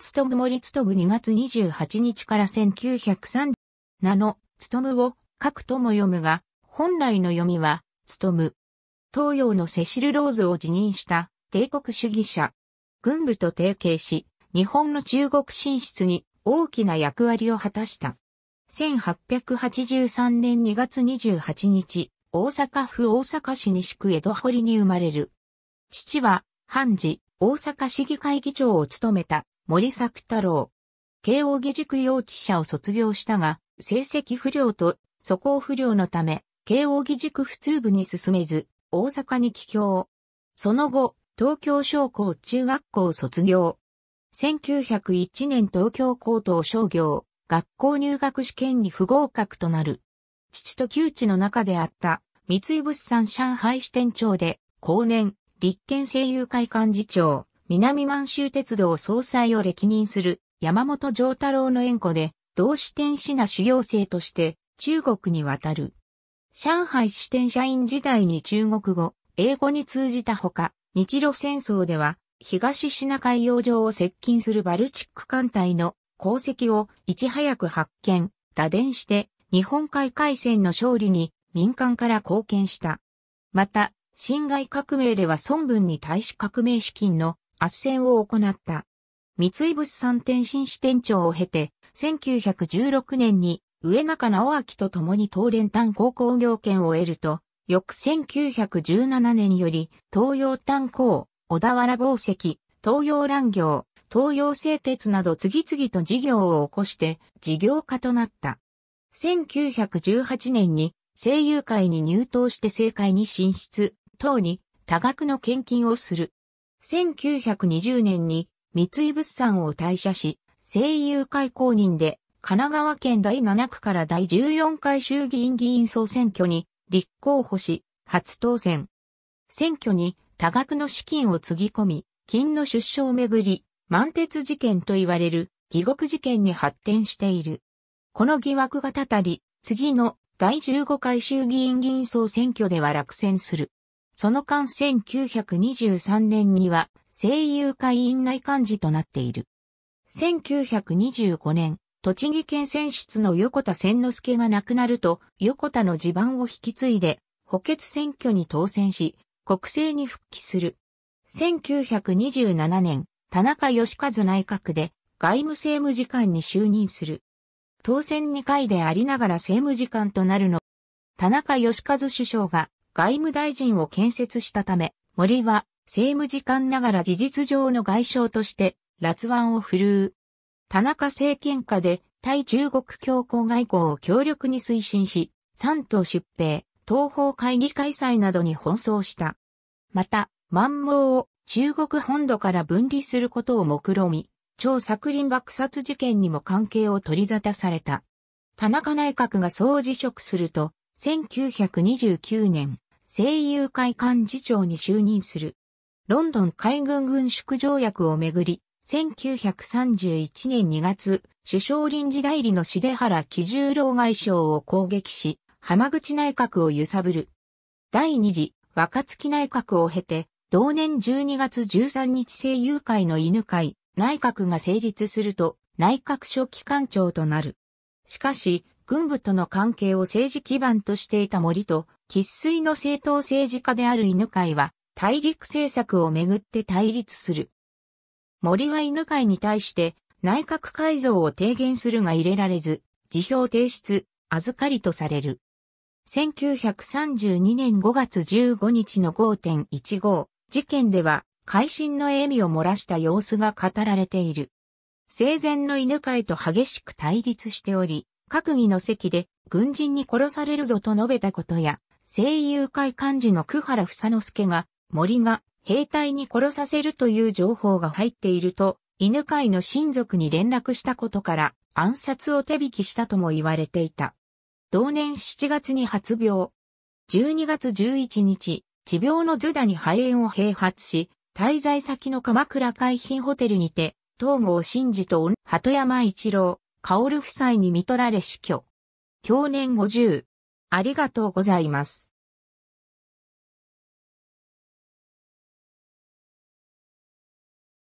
つとむ森つとむ2月28日から1903名のつとむを書くとも読むが、本来の読みは、つとむ。東洋のセシル・ローズを辞任した帝国主義者。軍部と提携し、日本の中国進出に大きな役割を果たした。1883年2月28日、大阪府大阪市西区江戸堀に生まれる。父は、判事、大阪市議会議長を務めた森作太郎。慶応義塾幼稚舎を卒業したが、成績不良と素行不良のため、慶応義塾普通部に進めず、大阪に帰郷。その後、東京商工中学校卒業。1901年東京高等商業、学校入学試験に不合格となる。父と旧知の中であった三井物産上海支店長で、後年、立憲政友会幹事長、南満州鉄道総裁を歴任する山本上太郎の縁故で、同支店支那主要生として中国に渡る。上海支店社員時代に中国語、英語に通じたほか、日露戦争では東シナ海洋上を接近するバルチック艦隊の功績をいち早く発見、打電して日本海海戦の勝利に民間から貢献した。また、辛亥革命では孫文に対し革命資金の圧戦を行った。三井物産天津支店長を経て、1916年に上中直明と共に東連炭鉱工業権を得ると、翌1917年より東洋炭鉱、小田原紡石、東洋乱業、東洋製鉄など次々と事業を起こして事業家となった。1918年に声優会に入党して政界に進出、等に多額の献金をする。1920年に三井物産を退社し、声優会公認で神奈川県第7区から第14回衆議院議員総選挙に立候補し、初当選。選挙に多額の資金をつぎ込み、金の出所をめぐり、満鉄事件と言われる疑獄事件に発展している。この疑惑がたたり、次の第15回衆議院議員総選挙では落選する。その間1923年には声優会院内幹事となっている。1925年、栃木県選出の横田千之助が亡くなると、横田の地盤を引き継いで、補欠選挙に当選し、国政に復帰する。1927年、田中義和内閣で外務政務次官に就任する。当選2回でありながら政務次官となるの。田中義和首相が外務大臣を建設したため、森は政務次官ながら事実上の外相として、辣腕を振るう。田中政権下で対中国強硬外交を強力に推進し、山東出兵、東方会議開催などに奔走した。また、満蒙を中国本土から分離することを目論み、超作林爆殺事件にも関係を取り沙汰された。田中内閣が総辞職すると、1929年、声優会幹事長に就任する。ロンドン海軍軍縮条約をめぐり、1931年2月、首相臨時代理の茂原喜十郎外相を攻撃し、浜口内閣を揺さぶる。第二次若月内閣を経て、同年12月13日声優会の犬会、内閣が成立すると、内閣書記官庁となる。しかし、軍部との関係を政治基盤としていた森と、喫水の政党政治家である犬飼は、大陸政策をめぐって対立する。森は犬飼に対して内閣改造を提言するが入れられず、辞表提出、預かりとされる。1932年5月15日の5.15事件では、会心の笑みを漏らした様子が語られている。生前の犬飼と激しく対立しており、閣議の席で軍人に殺されるぞと述べたことや、声優会幹事の久原房之助が、森が兵隊に殺させるという情報が入っていると、犬飼の親族に連絡したことから暗殺を手引きしたとも言われていた。同年7月に発病。12月11日、持病のズダに肺炎を併発し、滞在先の鎌倉海浜ホテルにて、東郷真治と鳩山一郎、薫夫妻に見取られ死去。享年50。ありがとうございます。